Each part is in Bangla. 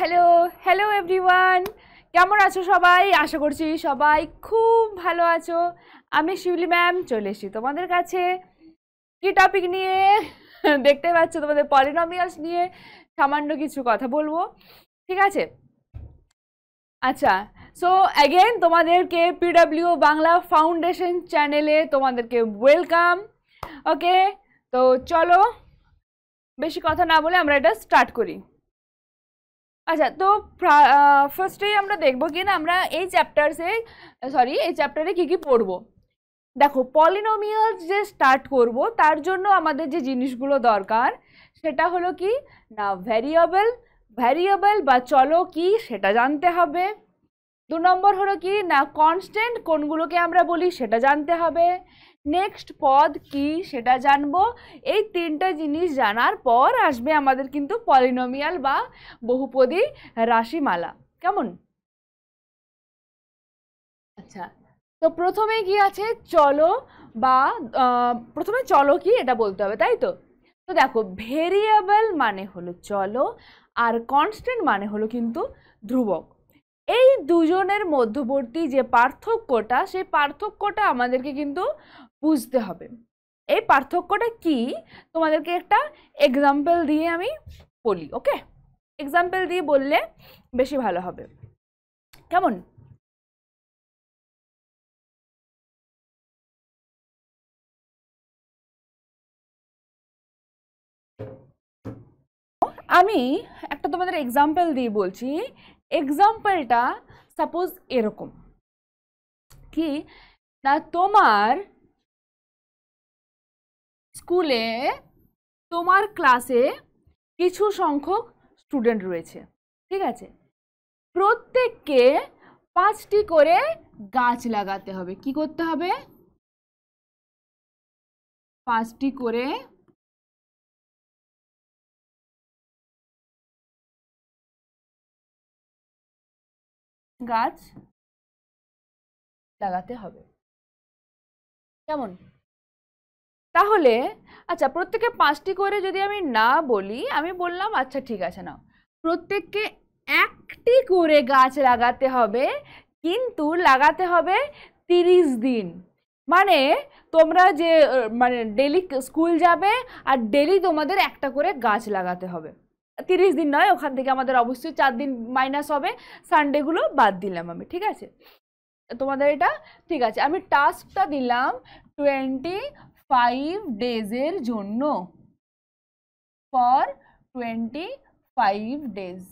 হ্যালো হ্যালো এভরিওয়ান কেমন আছো সবাই আশা করছি সবাই খুব ভালো আছো আমি শিউলি ম্যাম চলে এসেছি তোমাদের কাছে কি টপিক নিয়ে দেখতে পাচ্ছ তোমাদের পলিনমিয়ালস নিয়ে সামান্য কিছু কথা বলবো ঠিক আছে আচ্ছা সো অ্যাগেন তোমাদেরকে পিডাব্লিউ বাংলা ফাউন্ডেশন চ্যানেলে তোমাদেরকে ওয়েলকাম ওকে তো চলো বেশি কথা না বলে আমরা এটা স্টার্ট করি আচ্ছা তো ফার্স্টেই আমরা দেখবো কি না আমরা এই চ্যাপ্টারসে সরি এই চ্যাপ্টারে কি কি পড়ব দেখো পলিনোমিয়াল যে স্টার্ট করব তার জন্য আমাদের যে জিনিসগুলো দরকার সেটা হলো কি না ভ্যারিয়েবল ভ্যারিয়েবল বা চলো কি সেটা জানতে হবে দু নম্বর হলো কি না কনস্ট্যান্ট কোনগুলোকে আমরা বলি সেটা জানতে হবে নেক্সট পদ কি সেটা জানবো এই তিনটে জিনিস জানার পর আসবে আমাদের কিন্তু পলিনোমিয়াল বা বহুপদী রাশিমালা কেমন আচ্ছা তো প্রথমে কি আছে চলো বা প্রথমে চলো কি এটা বলতে হবে তাই তো তো দেখো ভেরিয়েবল মানে হলো চলো আর কনস্ট্যান্ট মানে হলো কিন্তু ধ্রুবক এই দুজনের মধ্যবর্তী যে পার্থক্যটা সেই পার্থক্যটা আমাদেরকে কিন্তু বুঝতে হবে এই পার্থক্যটা কি তোমাদেরকে একটা এক্সাম্পল দিয়ে আমি বলি ওকে এক্সাম্পল দিয়ে বললে বেশি ভালো হবে কেমন আমি একটা তোমাদের এক্সাম্পল দিয়ে বলছি এক্সাম্পলটা সাপোজ এরকম কি না তোমার স্কুলে তোমার ক্লাসে কিছু সংখ্যক স্টুডেন্ট রয়েছে ঠিক আছে প্রত্যেককে পাঁচটি করে গাছ লাগাতে হবে কি করতে হবে পাঁচটি করে গাছ লাগাতে হবে কেমন তাহলে আচ্ছা প্রত্যেকে পাঁচটি করে যদি আমি না বলি আমি বললাম আচ্ছা ঠিক আছে নাও প্রত্যেককে একটি করে গাছ লাগাতে হবে কিন্তু লাগাতে হবে তিরিশ দিন মানে তোমরা যে মানে ডেলি স্কুল যাবে আর ডেলি তোমাদের একটা করে গাছ লাগাতে হবে তিরিশ দিন নয় ওখান থেকে আমাদের অবশ্যই চার দিন মাইনাস হবে সানডেগুলো বাদ দিলাম আমি ঠিক আছে তোমাদের এটা ঠিক আছে আমি টাস্কটা দিলাম টোয়েন্টি ফাইভ ডেজের জন্য ফর টোয়েন্টি ফাইভ ডেজ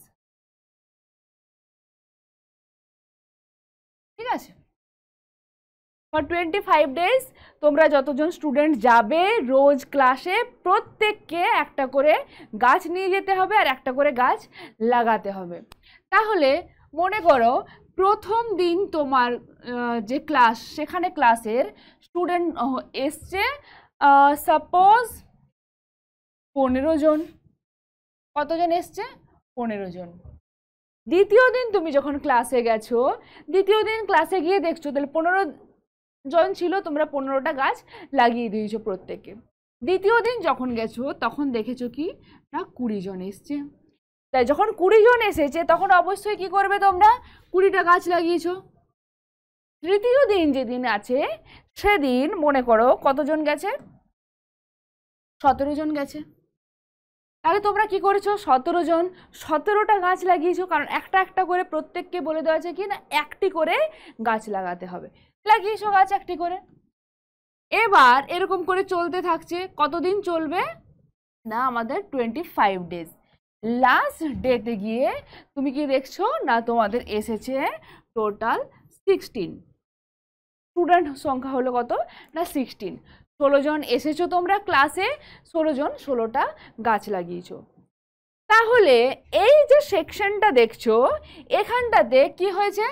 ঠিক আছে ফর টোয়েন্টি ফাইভ ডেজ তোমরা যতজন স্টুডেন্ট যাবে রোজ ক্লাসে প্রত্যেককে একটা করে গাছ নিয়ে যেতে হবে আর একটা করে গাছ লাগাতে হবে তাহলে মনে করো প্রথম দিন তোমার যে ক্লাস সেখানে ক্লাসের স্টুডেন্ট এসছে সাপোজ পনেরো জন কতজন এসছে পনেরো জন দ্বিতীয় দিন তুমি যখন ক্লাসে গেছো দ্বিতীয় দিন ক্লাসে গিয়ে দেখছো তাহলে পনেরো জন ছিল তোমরা পনেরোটা গাছ লাগিয়ে দিয়েছো প্রত্যেকে দ্বিতীয় দিন যখন গেছো তখন দেখেছো কি না কুড়ি জন এসছে তাই যখন কুড়ি জন এসেছে তখন অবশ্যই কি করবে তোমরা কুড়িটা গাছ লাগিয়েছ তৃতীয় দিন যেদিন আছে সেদিন মনে করো কতজন গেছে সতেরো জন গেছে তাহলে তোমরা কি করেছো সতেরো জন সতেরোটা গাছ লাগিয়েছো কারণ একটা একটা করে প্রত্যেককে বলে দেওয়া আছে কি না একটি করে গাছ লাগাতে হবে লাগিয়েছো গাছ একটি করে এবার এরকম করে চলতে থাকছে কতদিন চলবে না আমাদের টোয়েন্টি ফাইভ ডেজ লাস্ট ডেতে গিয়ে তুমি কি দেখছো না তোমাদের এসেছে টোটাল সিক্সটিন স্টুডেন্ট সংখ্যা হলো কত না সিক্সটিন ষোলো জন এসেছো তোমরা ক্লাসে ষোলো জন ষোলোটা গাছ লাগিয়েছো তাহলে এই যে সেকশনটা দেখছো এখানটাতে কি হয়েছে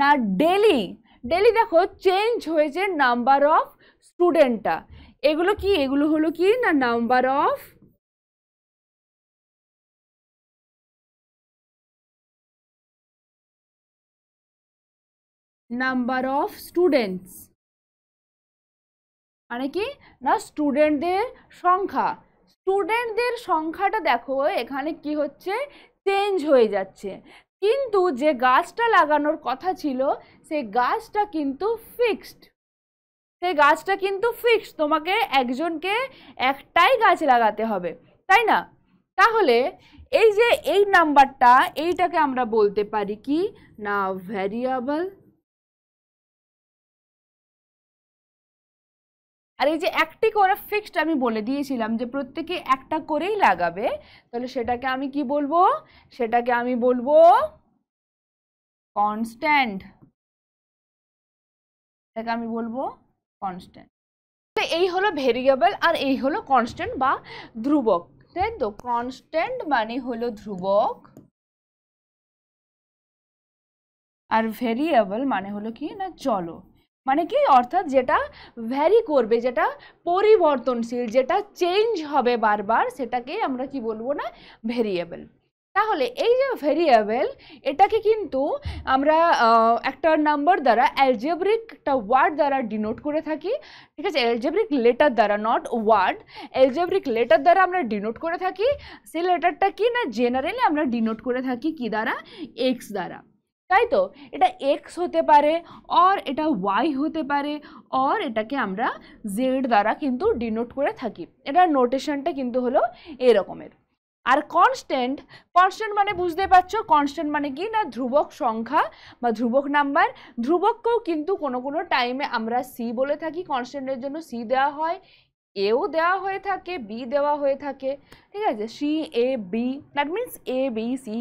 না ডেলি ডেলি দেখো চেঞ্জ হয়েছে নাম্বার অফ স্টুডেন্টটা এগুলো কি এগুলো হলো কি না number of number of students মানে কি না স্টুডেন্টদের সংখ্যা স্টুডেন্টদের সংখ্যাটা দেখো এখানে কি হচ্ছে চেঞ্জ হয়ে যাচ্ছে কিন্তু যে গাছটা লাগানোর কথা ছিল সেই গাছটা কিন্তু ফিক্সড সেই গাছটা কিন্তু ফিক্সড তোমাকে একজনকে একটাই গাছ লাগাতে হবে তাই না তাহলে এই যে এই নাম্বারটা এইটাকে আমরা বলতে পারি কি না ভ্যারিয়েবল আর এই যে একটি করে ফিক্সড আমি বলে দিয়েছিলাম যে প্রত্যেকে একটা করেই লাগাবে তাহলে সেটাকে আমি কি বলবো সেটাকে আমি বলবো কনস্ট্যান্ট এটাকে আমি বলবো কনস্ট্যান্ট তো এই হলো ভেরিয়েবল আর এই হলো কনস্ট্যান্ট বা ধ্রুবক তাই তো কনস্ট্যান্ট মানে হলো ধ্রুবক আর ভেরিয়েবল মানে হলো কি না চলো মানে কি অর্থাৎ যেটা ভ্যারি করবে যেটা পরিবর্তনশীল যেটা চেঞ্জ হবে বারবার সেটাকে আমরা কি বলবো না ভেরিয়েবল তাহলে এই যে ভেরিয়েবল এটাকে কিন্তু আমরা একটা নাম্বার দ্বারা অ্যালজেব্রিক একটা ওয়ার্ড দ্বারা ডিনোট করে থাকি ঠিক আছে অ্যালজেব্রিক লেটার দ্বারা নট ওয়ার্ড অ্যালজেব্রিক লেটার দ্বারা আমরা ডিনোট করে থাকি সেই লেটারটা কি না জেনারেলি আমরা ডিনোট করে থাকি কি দ্বারা এক্স দ্বারা তাই তো এটা এক্স হতে পারে অর এটা ওয়াই হতে পারে অর এটাকে আমরা জেড দ্বারা কিন্তু ডিনোট করে থাকি এটার নোটেশনটা কিন্তু হলো এরকমের আর কনস্ট্যান্ট কনস্ট্যান্ট মানে বুঝতে পারছো কনস্ট্যান্ট মানে কি না ধ্রুবক সংখ্যা বা ধ্রুবক নাম্বার ধ্রুবককেও কিন্তু কোনো কোনো টাইমে আমরা সি বলে থাকি কনস্ট্যান্টের জন্য সি দেওয়া হয় এও দেওয়া হয়ে থাকে বি দেওয়া হয়ে থাকে ঠিক আছে C A B that means A B C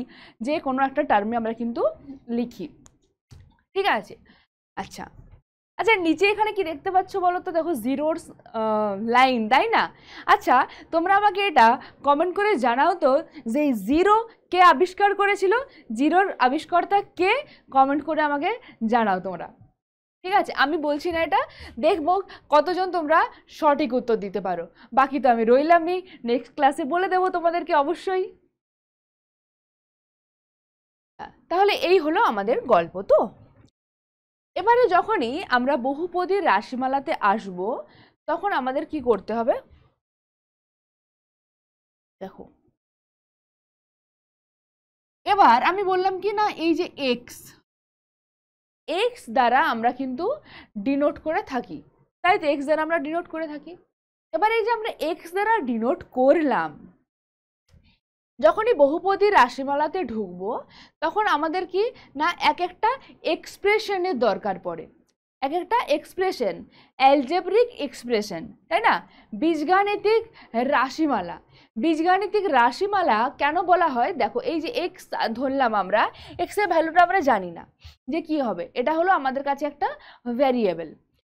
যে কোনো একটা টার্মে আমরা কিন্তু লিখি ঠিক আছে আচ্ছা আচ্ছা নিচে এখানে কি দেখতে পাচ্ছ বলো তো দেখো জিরোর লাইন তাই না আচ্ছা তোমরা আমাকে এটা কমেন্ট করে জানাও তো যে জিরো কে আবিষ্কার করেছিল জিরোর আবিষ্কর্তা কে কমেন্ট করে আমাকে জানাও তোমরা ঠিক আছে আমি বলছি না এটা দেখবো কতজন তোমরা সঠিক উত্তর দিতে পারো বাকি তো আমি রইলামই নেক্সট ক্লাসে বলে দেবো তোমাদেরকে অবশ্যই তাহলে এই হলো আমাদের গল্প তো এবারে যখনই আমরা বহুপদীর রাশিমালাতে আসব তখন আমাদের কি করতে হবে দেখো এবার আমি বললাম কি না এই যে এক্স এক্স দ্বারা আমরা কিন্তু ডিনোট করে থাকি তাই তো এক্স দ্বারা আমরা ডিনোট করে থাকি এবার এই যে আমরা এক্স দ্বারা ডিনোট করলাম যখনই বহুপদী রাশিমালাতে ঢুকবো তখন আমাদের কি না এক একটা এক্সপ্রেশনের দরকার পড়ে এক একটা এক্সপ্রেশন অ্যালজেব্রিক এক্সপ্রেশন তাই না বীজগাণিতিক রাশিমালা বীজগাণিতিক রাশিমালা কেন বলা হয় দেখো এই যে এক্স ধরলাম আমরা এক্সের ভ্যালুটা আমরা জানি না যে কি হবে এটা হলো আমাদের কাছে একটা ভ্যারিয়েবল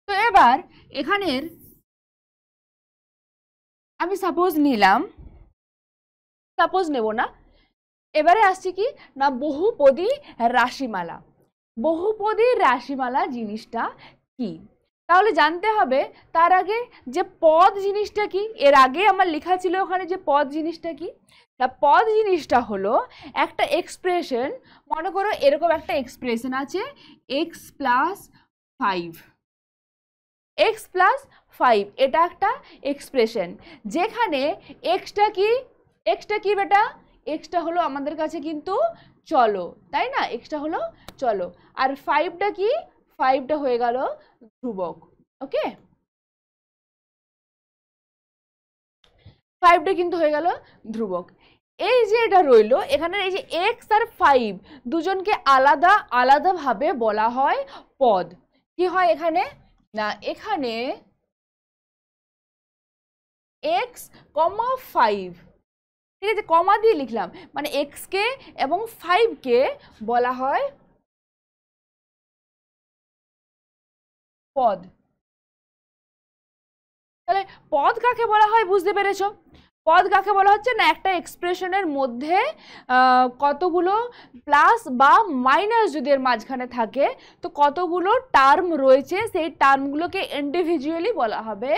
তো এবার এখানের আমি সাপোজ নিলাম সাপোজ নেব না এবারে আসছি কি না বহুপদী রাশিমালা বহুপদী রাশিমালা জিনিসটা কি তাহলে জানতে হবে তার আগে যে পদ জিনিসটা কি এর আগে আমার লেখা ছিল ওখানে যে পদ জিনিসটা কি তা পদ জিনিসটা হলো একটা এক্সপ্রেশন মনে করো এরকম একটা এক্সপ্রেশন আছে x plus five x plus five এটা একটা এক্সপ্রেশন যেখানে এক্সটা কি এক্সটা কি বেটা এক্সটা হলো আমাদের কাছে কিন্তু চলো তাই না এক্সটা হলো চলো আর ফাইভটা কি ফাইভটা হয়ে গেল ধ্রুবক ওকে ফাইভটা কিন্তু হয়ে গেল ধ্রুবক এই যে এটা রইল এখানে এই যে এক্স আর ফাইভ দুজনকে আলাদা আলাদাভাবে বলা হয় পদ কি হয় এখানে না এখানে এক্স কমা ফাইভ ঠিক আছে কমা দিয়ে লিখলাম মানে এক্সকে এবং ফাইভকে বলা হয় পদ তাহলে পদ কাকে বলা হয় বুঝতে পেরেছ পদ কাকে বলা হচ্ছে না একটা এক্সপ্রেশনের মধ্যে কতগুলো প্লাস বা মাইনাস যদি এর মাঝখানে থাকে তো কতগুলো টার্ম রয়েছে সেই টার্মগুলোকে ইন্ডিভিজুয়ালি বলা হবে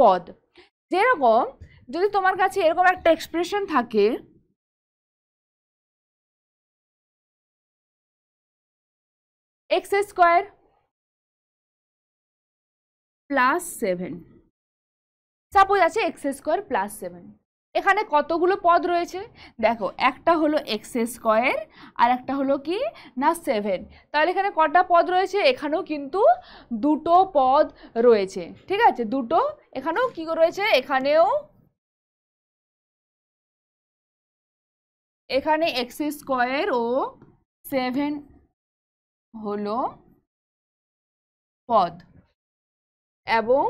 পদ যেরকম যদি তোমার কাছে এরকম একটা এক্সপ্রেশন থাকে x square plus seven suppose আছে এক্স স্কোয়ার প্লাস সেভেন এখানে কতগুলো পদ রয়েছে দেখো একটা হলো এক্স স্কোয়ার আর একটা হলো কি না সেভেন তাহলে এখানে কটা পদ রয়েছে এখানেও কিন্তু দুটো পদ রয়েছে ঠিক আছে দুটো এখানেও কি রয়েছে এখানেও এখানে এক্স স্কোয়ার ও সেভেন হলো পদ এবং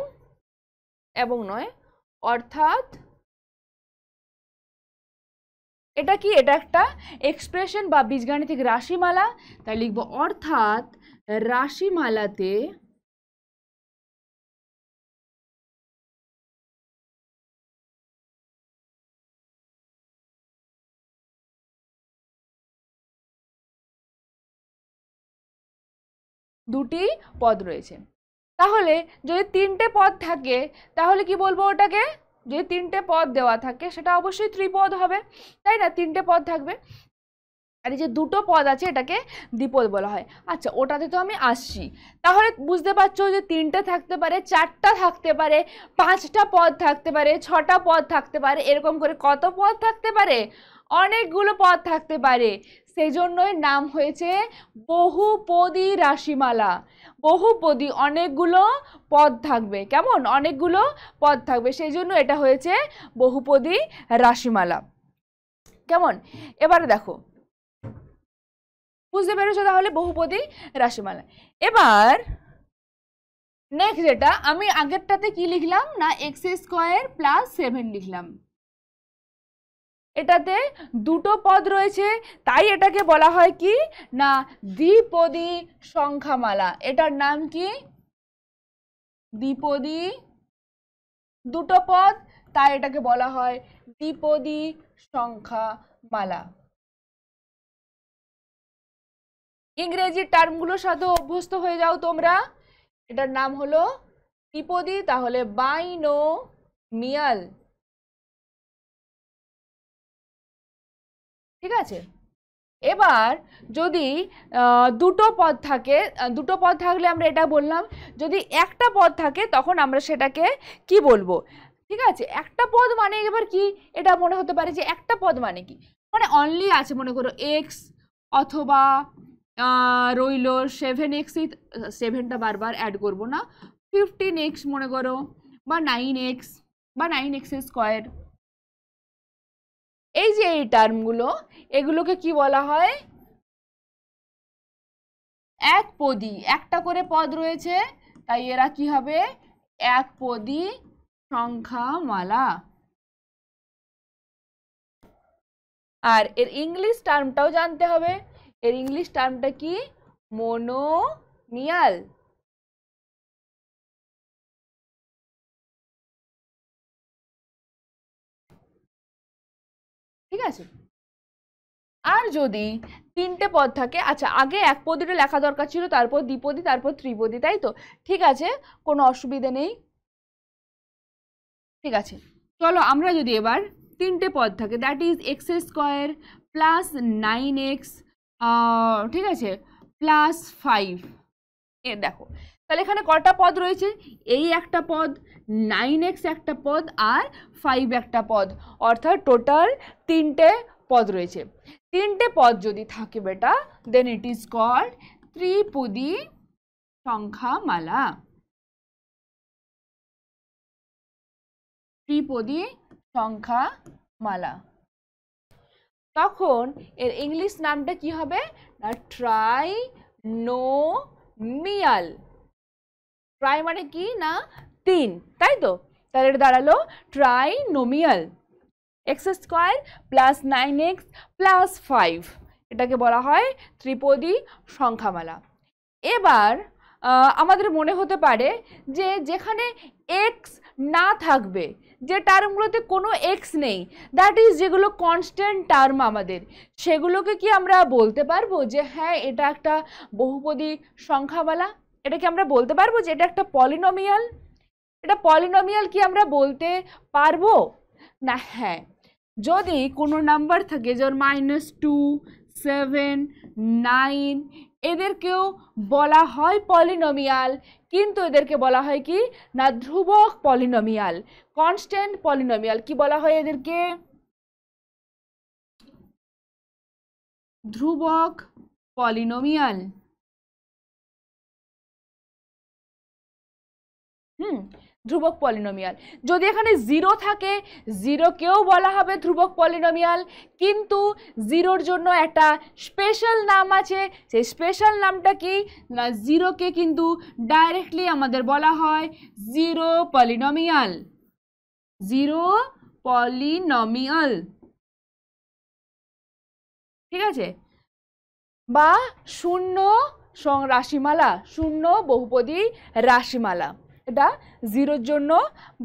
এবং নয় অর্থাৎ এটা কি এটা একটা এক্সপ্রেশন বা বীজগাণিতিক রাশিমালা তাই লিখব অর্থাৎ রাশিমালাতে দুটি পদ রয়েছে তাহলে যদি তিনটে পদ থাকে তাহলে কি বলবো ওটাকে যদি তিনটে পদ দেওয়া থাকে সেটা অবশ্যই ত্রিপদ হবে তাই না তিনটে পদ থাকবে আর এই যে দুটো পদ আছে এটাকে দ্বিপদ বলা হয় আচ্ছা ওটাতে তো আমি আসছি তাহলে বুঝতে পারছো যে তিনটে থাকতে পারে চারটা থাকতে পারে পাঁচটা পদ থাকতে পারে ছটা পদ থাকতে পারে এরকম করে কত পদ থাকতে পারে অনেকগুলো পদ থাকতে পারে সেই জন্যই নাম হয়েছে বহুপদী রাশিমালা বহুপদী অনেকগুলো পদ থাকবে কেমন অনেকগুলো পদ থাকবে সেই জন্য এটা হয়েছে বহুপদী রাশিমালা কেমন এবারে দেখো বুঝতে পেরেছো তাহলে বহুপদী রাশিমালা এবার নেক্সট যেটা আমি আগেরটাতে কি লিখলাম না এক্স স্কোয়ার প্লাস সেভেন লিখলাম এটাতে দুটো পদ রয়েছে তাই এটাকে বলা হয় কি না দ্বিপদী সংখ্যামালা এটার নাম কি দ্বিপদী দুটো পদ তাই এটাকে বলা হয় দ্বিপদী সংখ্যামালা ইংরেজি টার্মগুলোর সাথে অভ্যস্ত হয়ে যাও তোমরা এটার নাম হলো দ্বিপদী তাহলে বাইনো মিয়াল ঠিক আছে এবার যদি দুটো পদ থাকে দুটো পদ থাকলে আমরা এটা বললাম যদি একটা পদ থাকে তখন আমরা সেটাকে কি বলবো ঠিক আছে একটা পদ মানে এবার কি এটা মনে হতে পারে যে একটা পদ মানে কি মানে অনলি আছে মনে করো এক্স অথবা রইল সেভেন এক্সই সেভেনটা বারবার অ্যাড করবো না ফিফটিন এক্স মনে করো বা নাইন এক্স বা নাইন এক্স স্কোয়ার এই যে এই টার্মগুলো এগুলোকে কি বলা হয় এক পদি একটা করে পদ রয়েছে তাই এরা কি হবে এক পদি সংখ্যামালা আর এর ইংলিশ টার্মটাও জানতে হবে এর ইংলিশ টার্মটা কি মনোমিয়াল ঠিক আছে আর যদি তিনটে পদ থাকে আচ্ছা আগে এক পদিটা লেখা দরকার ছিল তারপর দ্বিপদী তারপর ত্রিপদী তাই তো ঠিক আছে কোনো অসুবিধে নেই ঠিক আছে চলো আমরা যদি এবার তিনটে পদ থাকে that is x square plus nine x ঠিক আছে প্লাস ফাইভ এ দেখো তাহলে এখানে কটা পদ রয়েছে এই একটা পদ নাইন এক্স একটা পদ আর ফাইভ একটা পদ অর্থাৎ টোটাল তিনটে পদ রয়েছে তিনটে পদ যদি থাকে বেটা দেন ইট ইজ কল্ড ত্রিপুদি সংখ্যামালা ত্রিপদী সংখ্যামালা তখন এর ইংলিশ নামটা কি হবে না ট্রাই নো মিয়াল ট্রাই মানে কি না তিন তাই তো তাহলে এটা দাঁড়ালো নোমিয়াল x square plus nine x plus five এটাকে বলা হয় ত্রিপদী সংখ্যামালা এবার আমাদের মনে হতে পারে যে যেখানে এক্স না থাকবে যে টার্মগুলোতে কোনো এক্স নেই দ্যাট ইজ যেগুলো কনস্ট্যান্ট টার্ম আমাদের সেগুলোকে কি আমরা বলতে পারবো যে হ্যাঁ এটা একটা বহুপদী সংখ্যামালা এটা কি আমরা বলতে পারবো যে এটা একটা পলিনোমিয়াল এটা পলিনোমিয়াল কি আমরা বলতে পারবো না হ্যাঁ যদি কোনো নাম্বার থাকে যেমন মাইনাস টু সেভেন নাইন এদেরকেও বলা হয় পলিনোমিয়াল কিন্তু এদেরকে বলা হয় কি না ধ্রুবক পলিনোমিয়াল কনস্ট্যান্ট পলিনোমিয়াল কি বলা হয় এদেরকে ধ্রুবক পলিনোমিয়াল হুম ধ্রুবক পলিনোমিয়াল যদি এখানে জিরো থাকে জিরোকেও বলা হবে ধ্রুবক পলিনোমিয়াল কিন্তু জিরোর জন্য একটা স্পেশাল নাম আছে সেই স্পেশাল নামটা কি না জিরোকে কিন্তু ডাইরেক্টলি আমাদের বলা হয় জিরো পলিনোমিয়াল জিরো পলিনোমিয়াল ঠিক আছে বা শূন্য রাশিমালা শূন্য বহুপদী রাশিমালা এটা জিরোর জন্য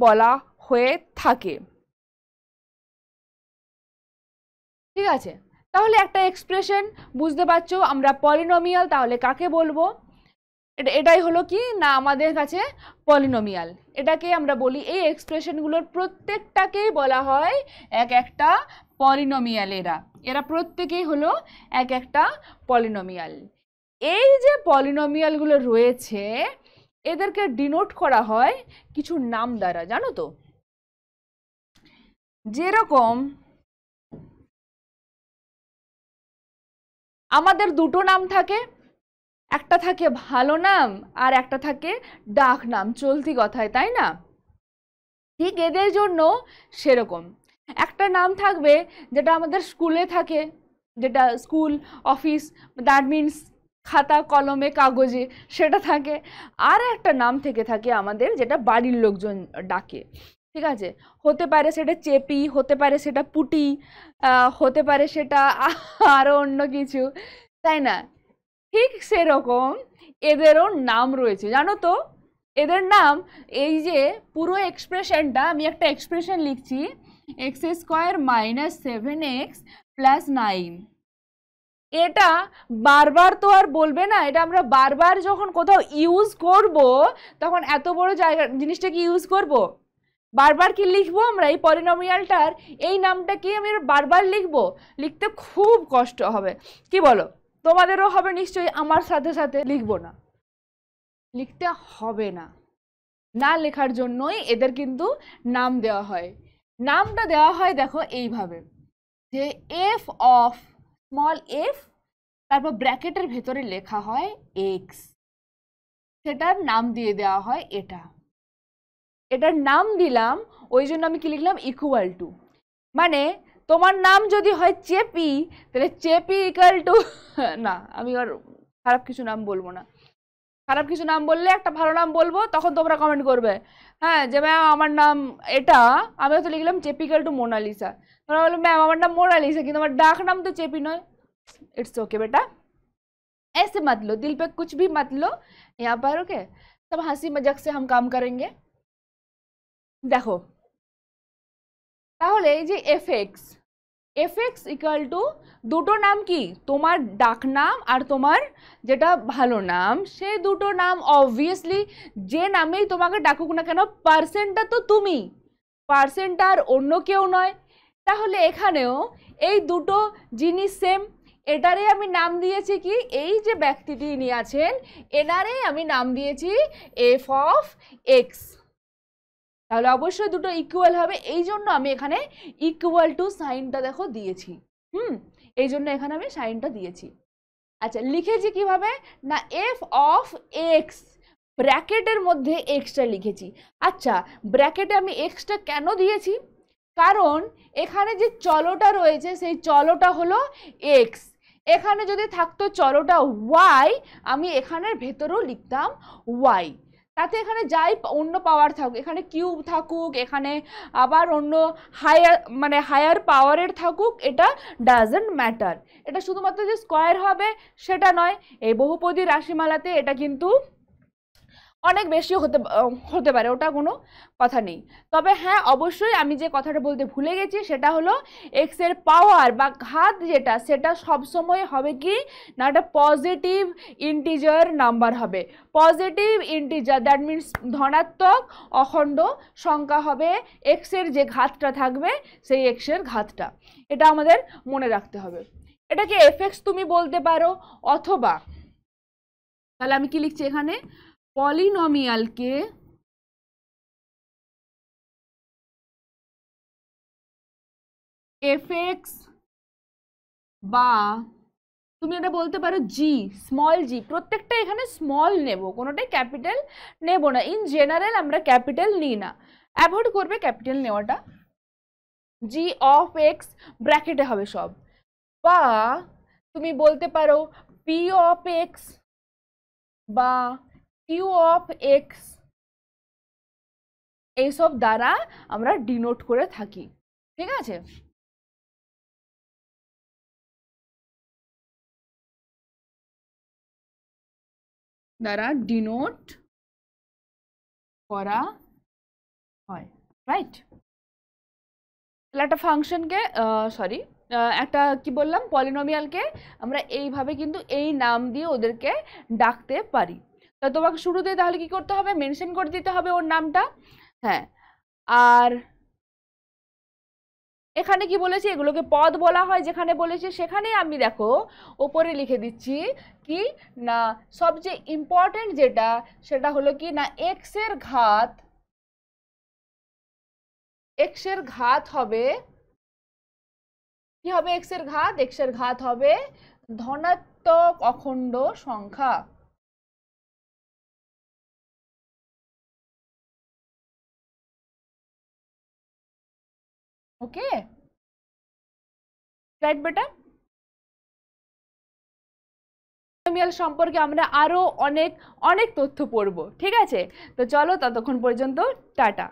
বলা হয়ে থাকে ঠিক আছে তাহলে একটা এক্সপ্রেশন বুঝতে পারছো আমরা পলিনোমিয়াল তাহলে কাকে বলবো এটাই হলো কি না আমাদের কাছে পলিনোমিয়াল এটাকে আমরা বলি এই এক্সপ্রেশনগুলোর প্রত্যেকটাকেই বলা হয় এক একটা পলিনোমিয়াল এরা এরা প্রত্যেকেই হলো এক একটা পলিনোমিয়াল এই যে পলিনোমিয়ালগুলো রয়েছে এদেরকে ডিনোট করা হয় কিছু নাম দ্বারা জানো তো যেরকম আমাদের দুটো নাম থাকে একটা থাকে ভালো নাম আর একটা থাকে ডাক নাম চলতি কথায় তাই না ঠিক এদের জন্য সেরকম একটা নাম থাকবে যেটা আমাদের স্কুলে থাকে যেটা স্কুল অফিস দ্যাট মিন্স খাতা কলমে কাগজে সেটা থাকে আর একটা নাম থেকে থাকে আমাদের যেটা বাড়ির লোকজন ডাকে ঠিক আছে হতে পারে সেটা চেপি হতে পারে সেটা পুটি হতে পারে সেটা আরও অন্য কিছু তাই না ঠিক সেরকম এদেরও নাম রয়েছে জানো তো এদের নাম এই যে পুরো এক্সপ্রেশনটা আমি একটা এক্সপ্রেশন লিখছি x square minus seven x plus nine এটা বারবার তো আর বলবে না এটা আমরা বারবার যখন কোথাও ইউজ করব তখন এত বড় জায়গা জিনিসটাকে ইউজ করব। বারবার কি লিখবো আমরা এই পরিনমিয়ালটার এই নামটা কি আমি বারবার লিখবো লিখতে খুব কষ্ট হবে কি বলো তোমাদেরও হবে নিশ্চয়ই আমার সাথে সাথে লিখবো না লিখতে হবে না না লেখার জন্যই এদের কিন্তু নাম দেওয়া হয় নামটা দেওয়া হয় দেখো এইভাবে যে এফ অফ স্মল এফ তারপর ব্র্যাকেটের ভেতরে লেখা হয় এক্স সেটার নাম দিয়ে দেওয়া হয় এটা এটার নাম দিলাম ওই জন্য আমি কি লিখলাম ইকুয়াল টু মানে তোমার নাম যদি হয় চেপি তাহলে চেপি ইকুয়াল টু না আমি আর খারাপ কিছু নাম বলবো না খারাপ কিছু নাম বললে একটা ভালো নাম বলবো তখন তোমরা কমেন্ট করবে হ্যাঁ যেমন আমার নাম এটা আমি তো লিখিলাম টিপিক্যাল টু মোনালিসা তাহলে আমি আমারটা মোনালিসা কিন্তু আমার ডাক নাম তো চিপিনয় इट्स ओके बेटा ऐसे मत लो दिल पे कुछ भी मत लो यहां पर ओके सब हंसी मजाक से हम काम करेंगे देखो তাহলে ये जो F x x equal to দুটো নাম কি তোমার ডাকনাম আর তোমার যেটা ভালো নাম সেই দুটো নাম অবভিয়াসলি যে নামেই তোমাকে ডাকুক না কেন পার্সেন্টটা তো তুমি পার্সেন্টটা আর অন্য কেউ নয় তাহলে এখানেও এই দুটো জিনিস সেম এটারে আমি নাম দিয়েছি কি এই যে ব্যক্তিটি নিয়ে আছেন এনারে আমি নাম দিয়েছি এফ অফ এক্স তাহলে অবশ্যই দুটো ইকুয়াল হবে এই জন্য আমি এখানে ইকুয়াল টু সাইনটা দেখো দিয়েছি হুম এই জন্য এখানে আমি সাইনটা দিয়েছি আচ্ছা লিখেছি কিভাবে না এফ অফ এক্স ব্র্যাকেটের মধ্যে এক্সট্রা লিখেছি আচ্ছা ব্র্যাকেটে আমি এক্সট্রা কেন দিয়েছি কারণ এখানে যে চলোটা রয়েছে সেই চলোটা হলো এক্স এখানে যদি থাকতো চলোটা ওয়াই আমি এখানের ভেতরেও লিখতাম ওয়াই তাতে এখানে যাই অন্য পাওয়ার থাকুক এখানে কিউব থাকুক এখানে আবার অন্য হায়ার মানে হায়ার পাওয়ারের থাকুক এটা ডাজেন্ট ম্যাটার এটা শুধুমাত্র যে স্কোয়ার হবে সেটা নয় এই বহুপদী রাশিমালাতে এটা কিন্তু অনেক বেশিও হতে হতে পারে ওটা কোনো কথা নেই তবে হ্যাঁ অবশ্যই আমি যে কথাটা বলতে ভুলে গেছি সেটা হলো এক্সের পাওয়ার বা ঘাত যেটা সেটা সবসময় হবে কি না একটা পজিটিভ ইন্টিজার নাম্বার হবে পজিটিভ ইন্টিজার দ্যাট মিনস ধনাত্মক অখণ্ড সংখ্যা হবে এক্সের যে ঘাতটা থাকবে সেই এক্সের ঘাতটা এটা আমাদের মনে রাখতে হবে এটাকে এফেক্টস তুমি বলতে পারো অথবা তাহলে আমি কি লিখছি এখানে পলিনোমিয়ালকে এফেক্স বা তুমি এটা বলতে পারো জি স্মল জি প্রত্যেকটা এখানে স্মল নেব কোনোটাই ক্যাপিটাল নেব না ইন জেনারেল আমরা ক্যাপিটাল নিই না অ্যাভয়েড করবে ক্যাপিটাল নেওয়াটা জি অফ এক্স ব্র্যাকেটে হবে সব বা তুমি বলতে পারো পি অফ এক্স বা কিউ অফ এক্স এইসব দ্বারা আমরা ডিনোট করে থাকি ঠিক আছে দ্বারা ডিনোট করা হয় রাইট তাহলে একটা ফাংশনকে সরি একটা কি বললাম পলিনোমিয়ালকে আমরা এইভাবে কিন্তু এই নাম দিয়ে ওদেরকে ডাকতে পারি তা তোমাকে শুরুতে তাহলে কি করতে হবে মেনশন করে দিতে হবে ওর নামটা হ্যাঁ আর এখানে কি বলেছি এগুলোকে পদ বলা হয় যেখানে বলেছি সেখানে আমি দেখো ওপরে লিখে দিচ্ছি কি না সবচেয়ে ইম্পর্টেন্ট যেটা সেটা হলো কি না এক্সের ঘাত এক্সের ঘাত হবে কি হবে এক্সের ঘাত এক্সের ঘাত হবে ধনাত্মক অখণ্ড সংখ্যা okay right beta পলিনোমিয়াল সম্পর্কে আমরা আরও অনেক অনেক তথ্য পড়ব ঠিক আছে তো চলো ততক্ষণ পর্যন্ত টাটা